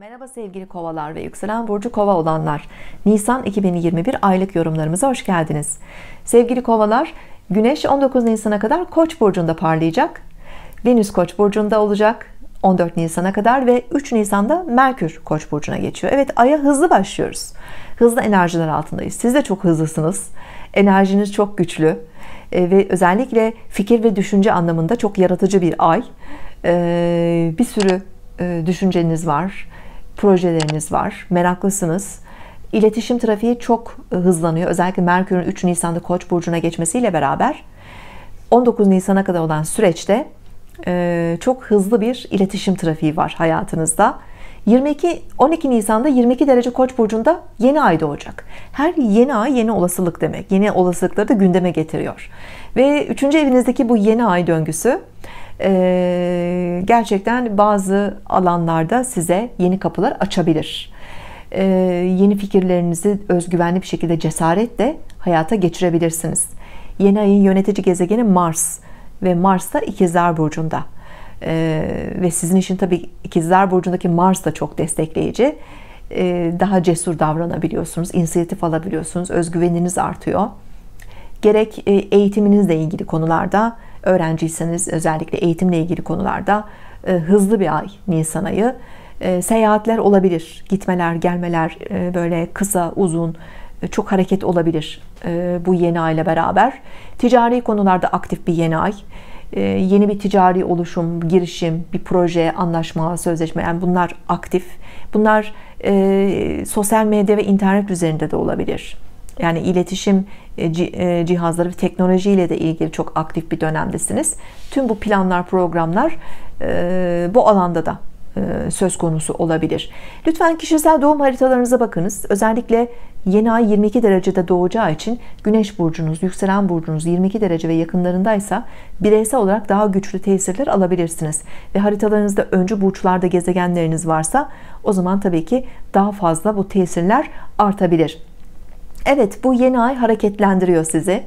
Merhaba sevgili kovalar ve yükselen burcu kova olanlar. Nisan 2021 aylık yorumlarımıza hoş geldiniz. Sevgili kovalar, Güneş 19 Nisan'a kadar Koç burcunda parlayacak. Venüs Koç burcunda olacak 14 Nisan'a kadar ve 3 Nisan'da Merkür Koç burcuna geçiyor. Evet aya hızlı başlıyoruz. Hızlı enerjiler altındayız. Siz de çok hızlısınız. Enerjiniz çok güçlü e, ve özellikle fikir ve düşünce anlamında çok yaratıcı bir ay. E, bir sürü e, düşünceniz var projeleriniz var. Meraklısınız. İletişim trafiği çok e, hızlanıyor. Özellikle Merkür'ün 3 Nisan'da Koç burcuna geçmesiyle beraber 19 Nisan'a kadar olan süreçte e, çok hızlı bir iletişim trafiği var hayatınızda. 22 12 Nisan'da 22 derece Koç burcunda yeni ay doğacak. Her yeni ay yeni olasılık demek. Yeni olasılıkları da gündeme getiriyor. Ve 3. evinizdeki bu yeni ay döngüsü ee, gerçekten bazı alanlarda size yeni kapılar açabilir. Ee, yeni fikirlerinizi özgüvenli bir şekilde cesaretle hayata geçirebilirsiniz. Yeni ayın yönetici gezegeni Mars ve Mars da İkizler Burcu'nda. E, ve sizin için tabii ikizler Burcu'ndaki Mars da çok destekleyici. E, daha cesur davranabiliyorsunuz, inisiyatif alabiliyorsunuz, özgüveniniz artıyor. Gerek e, eğitiminizle ilgili konularda, öğrenciyseniz özellikle eğitimle ilgili konularda e, hızlı bir ay Nisan ayı. E, seyahatler olabilir. Gitmeler, gelmeler e, böyle kısa, uzun, çok hareket olabilir bu yeni ayla beraber. Ticari konularda aktif bir yeni ay. yeni bir ticari oluşum, girişim, bir proje, anlaşma, sözleşme yani bunlar aktif. Bunlar sosyal medya ve internet üzerinde de olabilir yani iletişim e, e, cihazları ve teknolojiyle de ilgili çok aktif bir dönemdesiniz. Tüm bu planlar, programlar e, bu alanda da söz konusu olabilir. Lütfen kişisel doğum haritalarınıza bakınız. Özellikle yeni ay 22 derecede doğacağı için güneş burcunuz, yükselen burcunuz 22 derece ve yakınlarındaysa bireysel olarak daha güçlü tesirler alabilirsiniz. Ve haritalarınızda öncü burçlarda gezegenleriniz varsa o zaman tabii ki daha fazla bu tesirler artabilir. Evet bu yeni ay hareketlendiriyor sizi.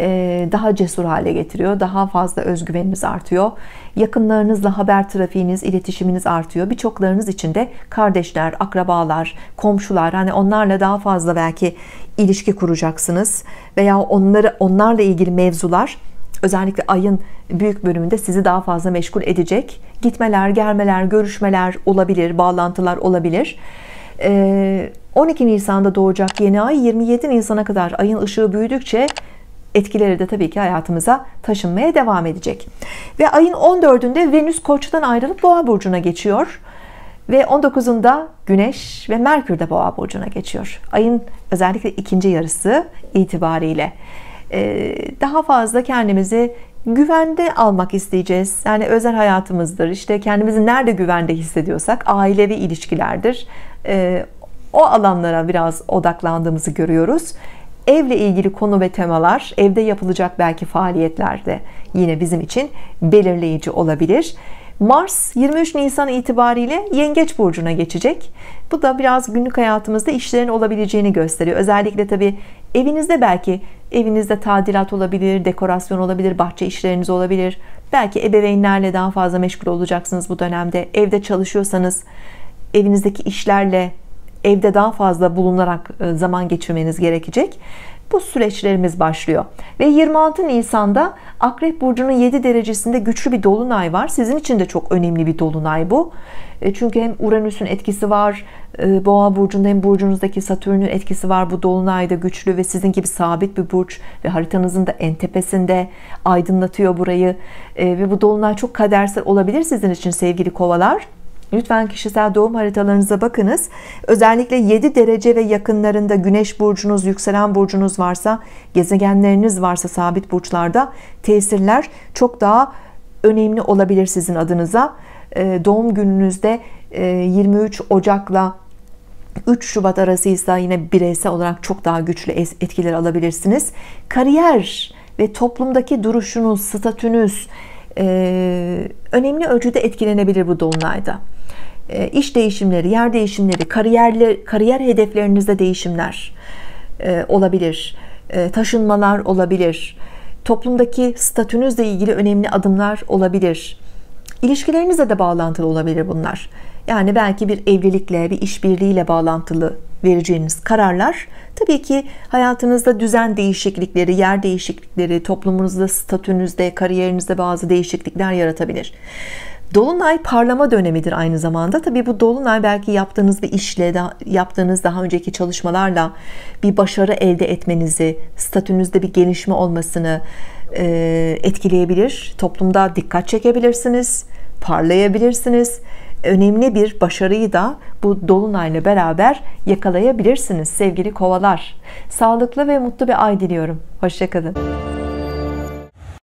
Ee, daha cesur hale getiriyor. Daha fazla özgüveniniz artıyor. Yakınlarınızla haber trafiğiniz, iletişiminiz artıyor. Birçoklarınız için de kardeşler, akrabalar, komşular hani onlarla daha fazla belki ilişki kuracaksınız veya onları onlarla ilgili mevzular özellikle ayın büyük bölümünde sizi daha fazla meşgul edecek. Gitmeler, gelmeler, görüşmeler olabilir, bağlantılar olabilir. 12 ee, Nisan'da doğacak yeni ay 27 Nisan'a kadar ayın ışığı büyüdükçe etkileri de tabii ki hayatımıza taşınmaya devam edecek. Ve ayın 14'ünde Venüs Koç'tan ayrılıp Boğa burcuna geçiyor ve 19'unda Güneş ve Merkür de Boğa burcuna geçiyor. Ayın özellikle ikinci yarısı itibariyle. Ee, daha fazla kendimizi güvende almak isteyeceğiz. Yani özel hayatımızdır. İşte kendimizi nerede güvende hissediyorsak ailevi ilişkilerdir. Ee, o alanlara biraz odaklandığımızı görüyoruz. Evle ilgili konu ve temalar, evde yapılacak belki faaliyetlerde yine bizim için belirleyici olabilir. Mars 23 Nisan itibariyle Yengeç burcuna geçecek. Bu da biraz günlük hayatımızda işlerin olabileceğini gösteriyor. Özellikle tabii evinizde belki evinizde tadilat olabilir, dekorasyon olabilir, bahçe işleriniz olabilir. Belki ebeveynlerle daha fazla meşgul olacaksınız bu dönemde. Evde çalışıyorsanız evinizdeki işlerle evde daha fazla bulunarak e, zaman geçirmeniz gerekecek bu süreçlerimiz başlıyor. Ve 26 Nisan'da Akrep Burcu'nun 7 derecesinde güçlü bir dolunay var. Sizin için de çok önemli bir dolunay bu. E, çünkü hem Uranüs'ün etkisi var, e, Boğa Burcu'nda hem burcunuzdaki Satürn'ün etkisi var. Bu dolunayda güçlü ve sizin gibi sabit bir burç ve haritanızın da en tepesinde aydınlatıyor burayı. E, ve bu dolunay çok kadersel olabilir sizin için sevgili kovalar. Lütfen kişisel doğum haritalarınıza bakınız. Özellikle 7 derece ve yakınlarında güneş burcunuz, yükselen burcunuz varsa, gezegenleriniz varsa sabit burçlarda tesirler çok daha önemli olabilir sizin adınıza. Ee, doğum gününüzde 23 e, Ocak'la 3 Şubat arasıysa yine bireysel olarak çok daha güçlü etkiler alabilirsiniz. Kariyer ve toplumdaki duruşunuz, statünüz e, önemli ölçüde etkilenebilir bu dolunayda. E, iş değişimleri, yer değişimleri, kariyerler, kariyer hedeflerinizde değişimler e, olabilir. E, taşınmalar olabilir. Toplumdaki statünüzle ilgili önemli adımlar olabilir. ilişkilerinizle de bağlantılı olabilir bunlar. Yani belki bir evlilikle, bir işbirliğiyle bağlantılı vereceğiniz kararlar tabii ki hayatınızda düzen değişiklikleri, yer değişiklikleri, toplumunuzda, statünüzde, kariyerinizde bazı değişiklikler yaratabilir. Dolunay parlama dönemidir aynı zamanda. Tabii bu dolunay belki yaptığınız bir işle, yaptığınız daha önceki çalışmalarla bir başarı elde etmenizi, statünüzde bir gelişme olmasını e, etkileyebilir. Toplumda dikkat çekebilirsiniz, parlayabilirsiniz. Önemli bir başarıyı da bu dolunayla beraber yakalayabilirsiniz sevgili kovalar. Sağlıklı ve mutlu bir ay diliyorum. Hoşçakalın.